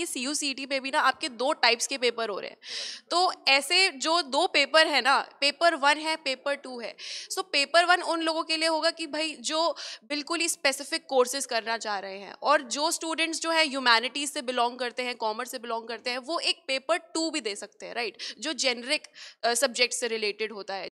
कि सी you C T पे भी ना आपके दो टाइप्स के पेपर हो रहे हैं तो ऐसे जो दो पेपर है ना पेपर वन है पेपर टू है सो पेपर वन उन लोगों के लिए होगा कि भाई जो बिल्कुल ही स्पेसिफिक कोर्सेज करना चाह रहे हैं और जो स्टूडेंट्स जो है ह्यूमैनिटीज से बिलोंग करते हैं कॉमर्स से बिलोंग करते हैं वो एक पेपर टू भी दे सकते हैं राइट जो जेनरिक सब्जेक्ट से रिलेटेड होता है